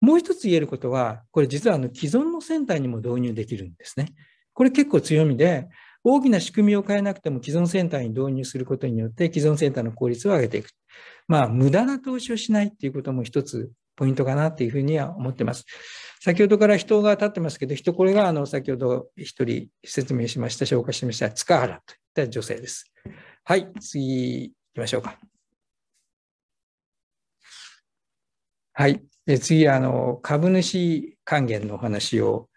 もう一つ言えることは、これ実はあの既存のセンターにも導入できるんですね。これ結構強みで、大きな仕組みを変えなくても既存センターに導入することによって既存センターの効率を上げていく。まあ、無駄な投資をしないっていうことも一つポイントかなっていうふうには思ってます。先ほどから人が立ってますけど、人、これがあの先ほど一人説明しました、紹介しました、塚原といった女性です。はい、次行きましょうか。はい、で次あの、株主還元のお話を、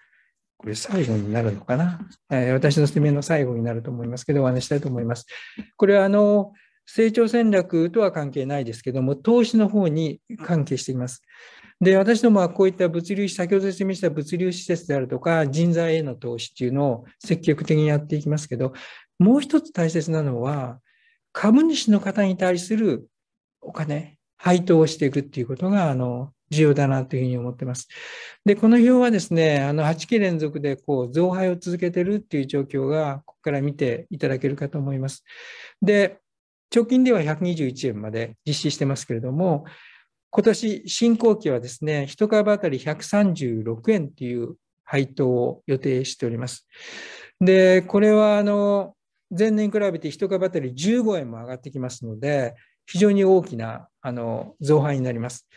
これ最後になるのかな、えー、私の説明の最後になると思いますけど、お話したいと思います。これはあの、成長戦略とは関係ないですけども、投資の方に関係しています。で、私どもはこういった物流、先ほど説明した物流施設であるとか、人材への投資っていうのを積極的にやっていきますけど、もう一つ大切なのは、株主の方に対するお金、配当をしていくっていうことが、あの、重要だなというふうに思ってます。で、この表はですね、あの8期連続でこう増配を続けてるっていう状況が、ここから見ていただけるかと思います。で、直近では121円まで実施してますけれども、今年進行期はですね、1株当たり136円という配当を予定しております。で、これはあの前年比べて1株当たり15円も上がってきますので、非常に大きなあの増配になります。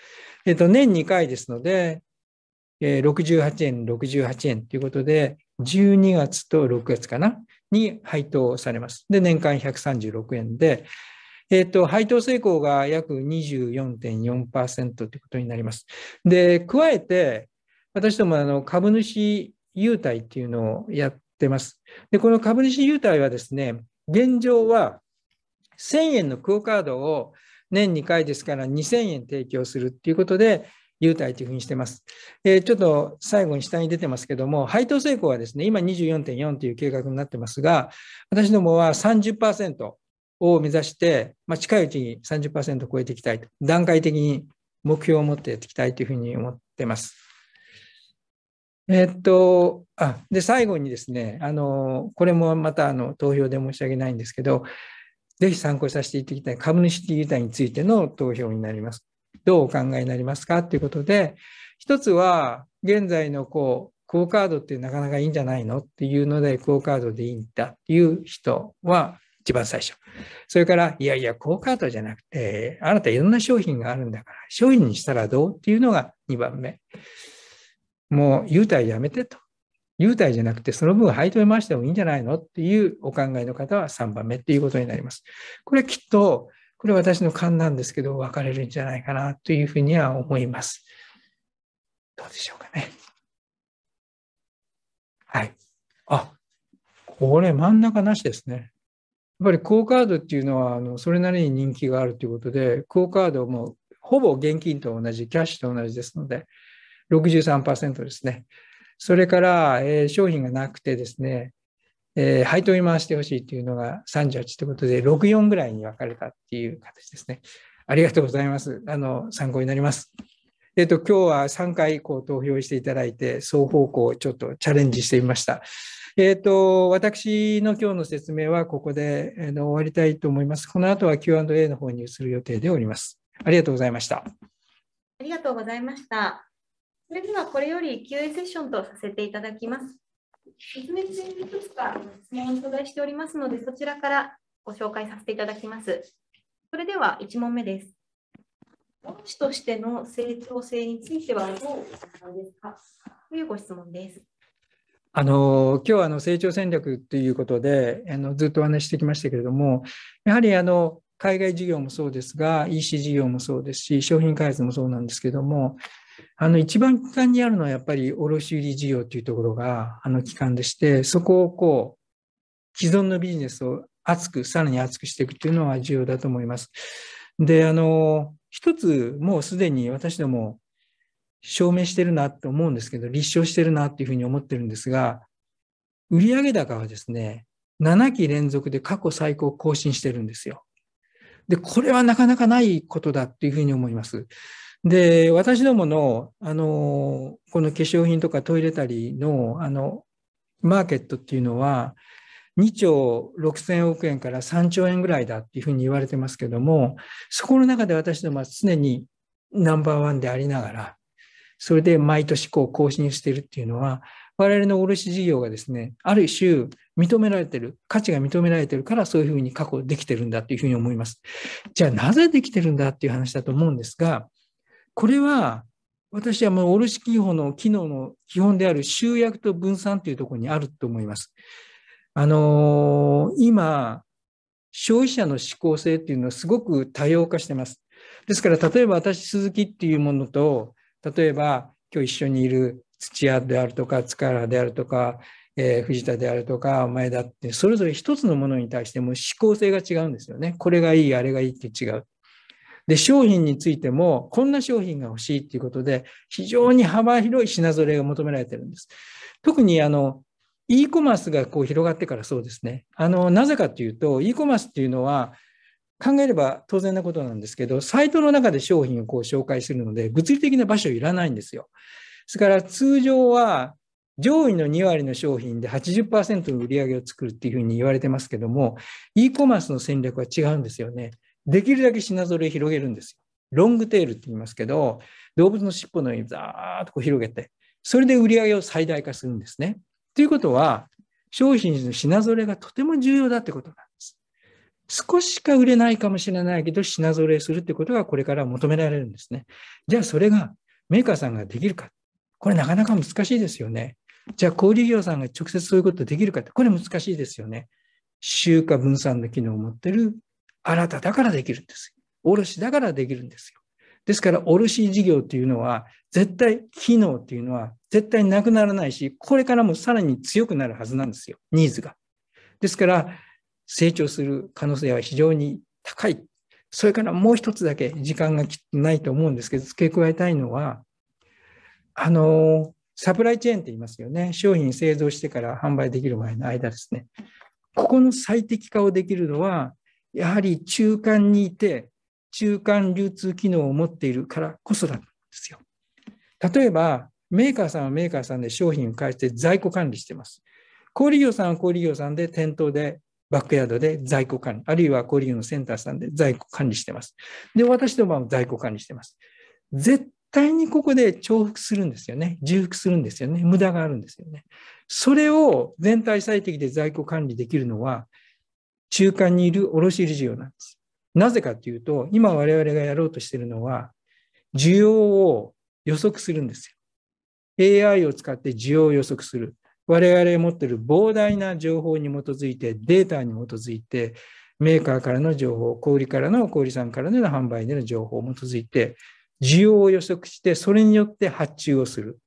えっと、年2回ですので、68円、68円ということで、12月と6月かな。に配当されます。で、年間136円で、えっと、配当成功が約24.4%ということになります。で、加えて、私どもあの株主優待っていうのをやってます。で、この株主優待はですね、現状は1000円のクオカードを年2回ですから2000円提供するっていうことで、優待というふうにしてます。えー、ちょっと最後に下に出てますけども、配当成功はですね、今24.4という計画になってますが、私どもは30%を目指して、まあ、近いうちに30%を超えていきたいと、段階的に目標を持っていきたいというふうに思ってます。えー、っと、あ、で、最後にですね、あの、これもまたあの投票で申し訳ないんですけど、ぜひ参考させていただきたい株主優待についての投票になります。どうお考えになりますかっていうことで、一つは現在のこう、クオカードってなかなかいいんじゃないのっていうので、クオカードでいいんだっていう人は一番最初。それから、いやいや、クオカードじゃなくて、あなたいろんな商品があるんだから、商品にしたらどうっていうのが2番目。もう、優待やめてと。優待じゃなくて、その分配当回してもいいんじゃないのっていうお考えの方は3番目っていうことになります。これきっと、これは私の勘なんですけど、分かれるんじゃないかなというふうには思います。どうでしょうかね。はい。あ、これ真ん中なしですね。やっぱりクオカードっていうのは、あのそれなりに人気があるということで、クオカードもほぼ現金と同じ、キャッシュと同じですので、63%ですね。それから、えー、商品がなくてですね、えー、配当に回してほしいというのが38ということで、6、4ぐらいに分かれたっていう形ですね。ありがとうございます。あの、参考になります。えっ、ー、と、今日は3回こう投票していただいて、双方向ちょっとチャレンジしてみました。えっ、ー、と、私の今日の説明はここで、えー、終わりたいと思います。この後は Q&A の方に移る予定でおります。ありがとうございました。ありがとうございました。それではこれより QA セッションとさせていただきます。別々にいくつか質問を頂戴しておりますので、そちらからご紹介させていただきます。それでは1問目です。恩師としての成長性についてはどうお考えですかというご質問です。あの今日はあの成長戦略ということであのずっとお話してきましたけれどもやはりあの海外事業もそうですが EC 事業もそうですし商品開発もそうなんですけどもあの一番基幹にあるのはやっぱり卸売事業というところがあの基幹でして、そこをこう、既存のビジネスを厚く、さらに厚くしていくというのは重要だと思います。で、あの、一つもうすでに私ども証明してるなと思うんですけど、立証してるなっていうふうに思ってるんですが、売上高はですね、7期連続で過去最高更新してるんですよ。で、これはなかなかないことだっていうふうに思います。で、私どもの、あの、この化粧品とかトイレタリーの、あの、マーケットっていうのは、2兆6000億円から3兆円ぐらいだっていうふうに言われてますけども、そこの中で私どもは常にナンバーワンでありながら、それで毎年こう更新してるっていうのは、我々の卸事業がですね、ある種認められてる、価値が認められてるからそういうふうに確保できてるんだっていうふうに思います。じゃあなぜできてるんだっていう話だと思うんですが、これは私はもうオルシキ法の機能の基本である集約と分散というところにあると思います。あのー、今、消費者の思考性っていうのはすごく多様化してます。ですから、例えば私、鈴木っていうものと、例えば今日一緒にいる土屋であるとか、塚原であるとか、えー、藤田であるとか、前田って、それぞれ一つのものに対しても思考性が違うんですよね。これがいい、あれがいいって違う。で、商品についても、こんな商品が欲しいっていうことで、非常に幅広い品揃えが求められてるんです。特に、あの、e コマースがこう広がってからそうですね。あの、なぜかというと、e コマースっていうのは、考えれば当然なことなんですけど、サイトの中で商品をこう紹介するので、物理的な場所いらないんですよ。ですから通常は上位の2割の商品で80%の売り上げを作るっていうふうに言われてますけども、e コマースの戦略は違うんですよね。できるだけ品揃え広げるんですよ。ロングテールって言いますけど、動物の尻尾のようにザーッとこう広げて、それで売り上げを最大化するんですね。ということは、商品の品揃えがとても重要だってことなんです。少ししか売れないかもしれないけど、品揃えするってことがこれから求められるんですね。じゃあそれがメーカーさんができるか。これなかなか難しいですよね。じゃあ小売業さんが直接そういうことできるかって、これ難しいですよね。集荷分散の機能を持ってるあなただからできるんです。卸だからできるんですよ。ですから、卸事業っていうのは、絶対、機能っていうのは、絶対なくならないし、これからもさらに強くなるはずなんですよ、ニーズが。ですから、成長する可能性は非常に高い。それからもう一つだけ時間がきっとないと思うんですけど、付け加えたいのは、あの、サプライチェーンって言いますよね。商品製造してから販売できる前の間ですね。ここの最適化をできるのは、やはり中間にいて、中間流通機能を持っているからこそなんですよ。例えば、メーカーさんはメーカーさんで商品を返して在庫管理してます。小売業さんは小売業さんで店頭でバックヤードで在庫管理、あるいは小売業のセンターさんで在庫管理してます。で、私どもは在庫管理してます。絶対にここで重複するんですよね。重複するんですよね。無駄があるんですよね。それを全体最適で在庫管理できるのは、中間にいる卸売需要なんです。なぜかというと、今我々がやろうとしているのは、需要を予測するんですよ。AI を使って需要を予測する。我々が持っている膨大な情報に基づいて、データに基づいて、メーカーからの情報、小売からの、小売さんからの販売での情報を基づいて、需要を予測して、それによって発注をする。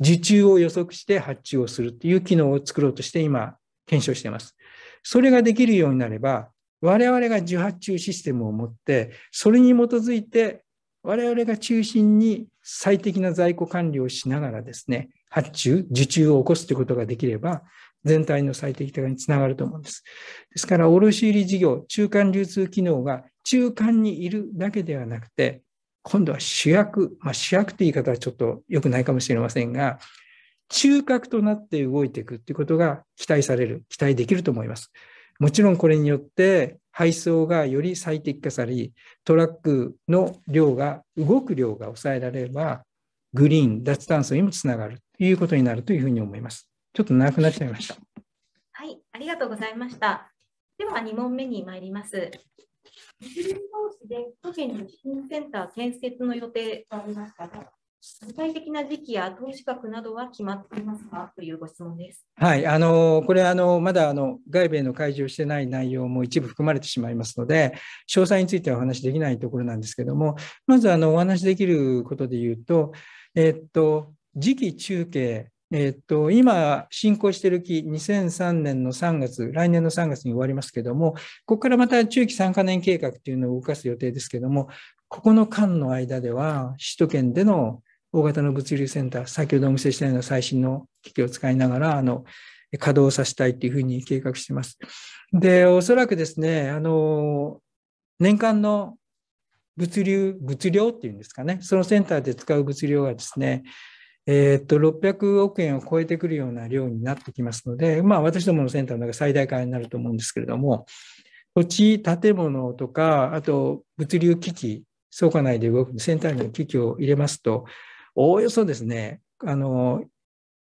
受注を予測して発注をするという機能を作ろうとして今、検証しています。それができるようになれば、我々が受発注システムを持って、それに基づいて、我々が中心に最適な在庫管理をしながらですね、発注、受注を起こすということができれば、全体の最適化につながると思うんです。ですから、卸売事業、中間流通機能が中間にいるだけではなくて、今度は主役、まあ、主役という言い方はちょっと良くないかもしれませんが、中核となって動いていくっていうことが期待される、期待できると思います。もちろんこれによって配送がより最適化され、トラックの量が、動く量が抑えられれば、グリーン、脱炭素にもつながるということになるというふうに思います。ちょっと長くなっちゃいました。はい、ありがとうございました。では2問目に参ります。日銀同士で都心の新センター建設の予定とありますかが、具体的な時期や投資額などは決まっていますかというご質問です。はい、あのこれあの、まだあの外部への開示をしてない内容も一部含まれてしまいますので、詳細についてはお話しできないところなんですけども、まずあのお話しできることで言うと、えっと、次期中継、えっと、今、進行している期、2003年の3月、来年の3月に終わりますけども、ここからまた中期3か年計画というのを動かす予定ですけども、ここの間の間では、首都圏での大型の物流センター、先ほどお見せしたような最新の機器を使いながら、あの、稼働させたいというふうに計画しています。で、おそらくですね、あの、年間の物流、物量っていうんですかね、そのセンターで使う物量がですね、えー、っと、600億円を超えてくるような量になってきますので、まあ、私どものセンターの中で最大化になると思うんですけれども、土地、建物とか、あと物流機器、倉庫内で動くセンターに機器を入れますと、おおよそですね、あの、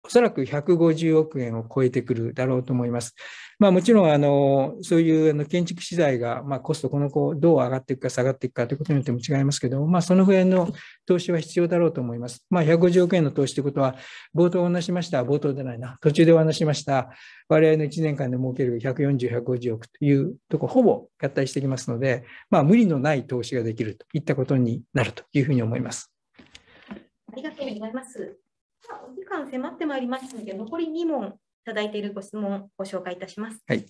おそらく150億円を超えてくるだろうと思います。まあ、もちろん、あの、そういうあの建築資材が、まあ、コスト、この子、どう上がっていくか下がっていくかということによっても違いますけども、まあ、その辺の投資は必要だろうと思います。まあ、150億円の投資ということは、冒頭お話しました、冒頭でないな、途中でお話しました、我々の1年間で儲ける140、150億というところ、ほぼ合体してきますので、まあ、無理のない投資ができるといったことになるというふうに思います。ありがとうございます。お時間迫ってまいりましたので、残り2問いただいているご質問をご紹介いたします。はい。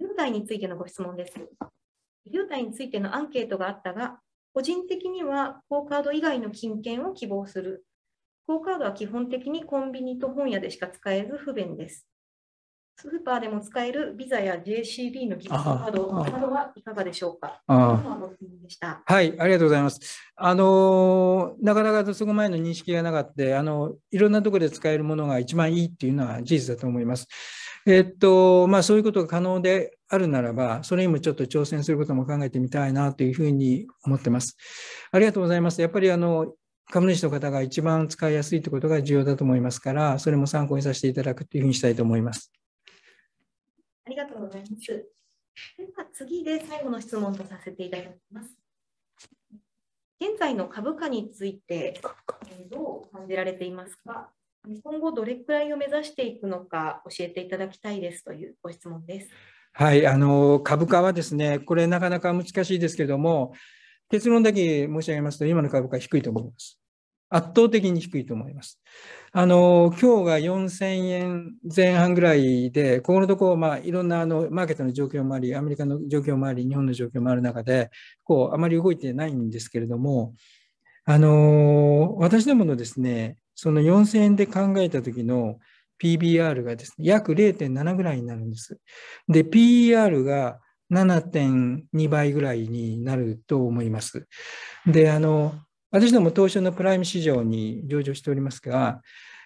流体についてのご質問です。流体についてのアンケートがあったが、個人的には quo カード以外の金券を希望する。quo カードは基本的にコンビニと本屋でしか使えず不便です。スーパーでも使えるビザや JCB のギフトカードなどはいかがでしょうかはい、ありがとうございます。あのなかなかそこ前の認識がなかったあのいろんなところで使えるものが一番いいっていうのは事実だと思います。えっとまあ、そういうことが可能であるならば、それにもちょっと挑戦することも考えてみたいなというふうに思ってます。ありがとうございます。やっぱりあの株主の方が一番使いやすいということが重要だと思いますから、それも参考にさせていただくというふうにしたいと思います。ありがとうございます。では次で最後の質問とさせていただきます。現在の株価についてどう感じられていますか今後どれくらいを目指していくのか教えていただきたいですというご質問です。はい、あの株価はですね、これなかなか難しいですけれども、結論だけ申し上げますと、今の株価低いと思います。圧倒的に低いと思います。あの今日が4000円前半ぐらいで、ここのところ、まあ、いろんなあのマーケットの状況もあり、アメリカの状況もあり、日本の状況もある中で、こうあまり動いてないんですけれども、あの私どものですね、その4000円で考えた時の PBR がですね、約0.7ぐらいになるんです。で、PER が7.2倍ぐらいになると思います。で、あの、私ども東証のプライム市場に上場しておりますが、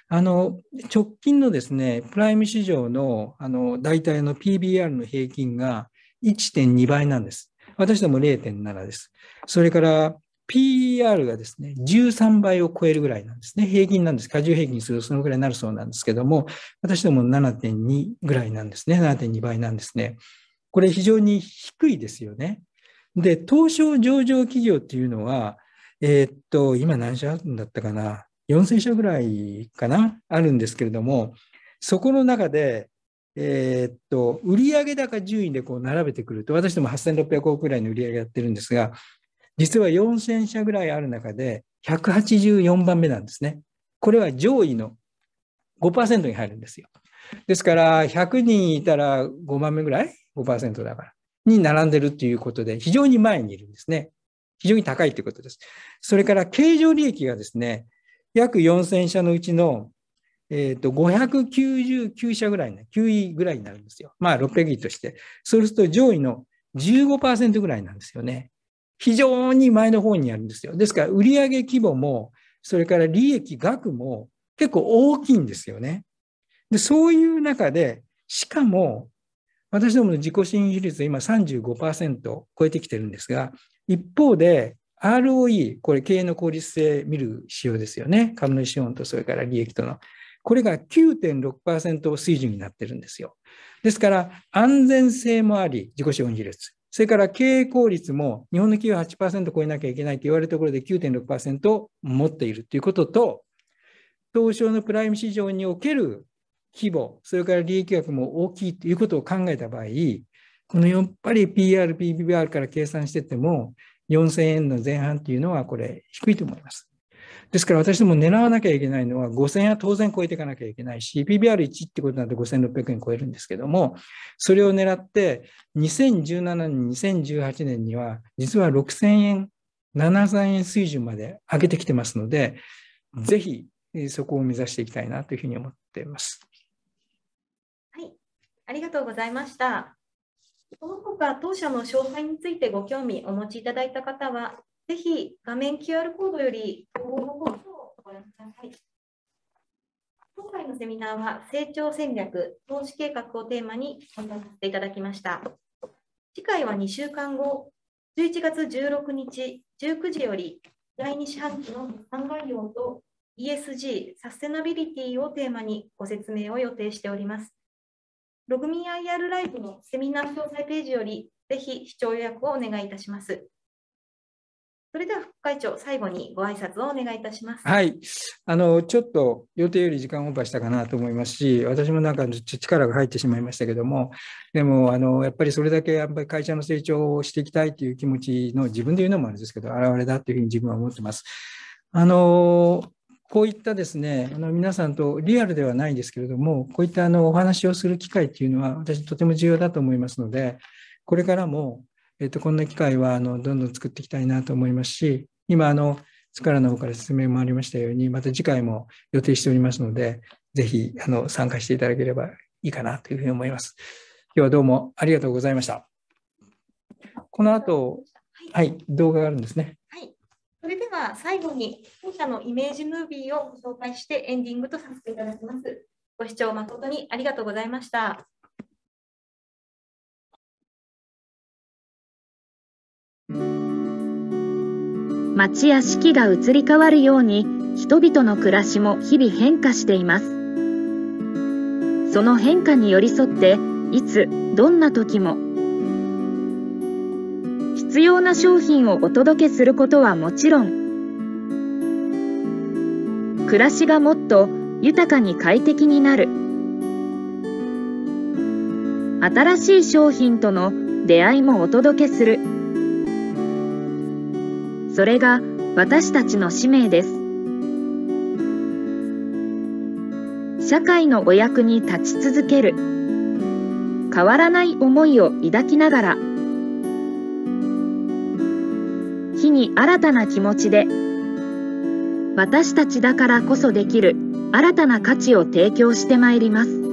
あの直近のですねプライム市場のあの大体の PBR の平均が1.2倍なんです。私ども0.7です。それから PR e がですね、13倍を超えるぐらいなんですね。平均なんです。加重平均するとそのぐらいになるそうなんですけども、私ども7.2ぐらいなんですね。7.2倍なんですね。これ非常に低いですよね。で、東証上場企業っていうのは、えー、っと、今何社あるんだったかな。4000社ぐらいかな、あるんですけれども、そこの中で、えー、っと、売上高順位でこう並べてくると、私ども8600億ぐらいの売り上げやってるんですが、実は4000社ぐらいある中で、184番目なんですね。これは上位の5%に入るんですよ。ですから、100人いたら5番目ぐらい ?5% だから。に並んでるということで、非常に前にいるんですね。非常に高いということです。それから経常利益がですね、約4000社のうちの、えー、と599社ぐらい、ね、9位ぐらいになるんですよ。まあ600位として。そうすると上位の15%ぐらいなんですよね。非常に前の方にあるんですよ。ですから売上規模も、それから利益額も結構大きいんですよね。で、そういう中で、しかも、私どもの自己信比率今35%を超えてきてるんですが、一方で、ROE、これ経営の効率性見る仕様ですよね。株主資本とそれから利益との。これが9.6%水準になってるんですよ。ですから、安全性もあり、自己資本比率。それから経営効率も日本の企業8%超えなきゃいけないと言われるところで9.6%を持っているということと、東証のプライム市場における規模、それから利益額も大きいということを考えた場合、このやっぱり PR、PBR から計算してても、4000円の前半っていうのはこれ低いと思います。ですから私ども狙わなきゃいけないのは5000円は当然超えていかなきゃいけないし、PBR1 ってことなんで5600円超えるんですけども、それを狙って2017年、2018年には実は6000円、7000円水準まで上げてきてますので、ぜひそこを目指していきたいなというふうに思っています。はい、ありがとうございました。その他、当社の詳細についてご興味お持ちいただいた方は、ぜひ画面 QR コードより応募フォをご覧ください。今回のセミナーは、成長戦略、投資計画をテーマにお伝させていただきました。次回は2週間後、11月16日19時より、第2四半期の決算概要と ESG、サステナビリティをテーマにご説明を予定しております。ログミン IR ライブのセミナー詳細ページより、ぜひ視聴予約をお願いいたします。それでは副会長、最後にご挨拶をお願いいたします。はい、あのちょっと予定より時間オーバーしたかなと思いますし、私もなんか力が入ってしまいましたけども、でもあのやっぱりそれだけやっぱり会社の成長をしていきたいという気持ちの自分で言うのもあれですけど、表れだというふうに自分は思ってます。あのこういったですね、あの皆さんとリアルではないですけれども、こういったあのお話をする機会っていうのは、私とても重要だと思いますので、これからも、えっと、こんな機会はあのどんどん作っていきたいなと思いますし、今、あの、スカラの方から説明もありましたように、また次回も予定しておりますので、ぜひあの参加していただければいいかなというふうに思います。今日はどうもありがとうございました。この後、はい、動画があるんですね。はいそれでは最後に本社のイメージムービーをご紹介してエンディングとさせていただきます。ご視聴誠にありがとうございました。町や四季が移り変わるように人々の暮らしも日々変化していますその変化に寄り添っていつどんな時も必要な商品をお届けすることはもちろん暮らしがもっと豊かに快適になる新しい商品との出会いもお届けするそれが私たちの使命です社会のお役に立ち続ける変わらない思いを抱きながら日に新たな気持ちで私たちだからこそできる新たな価値を提供してまいります。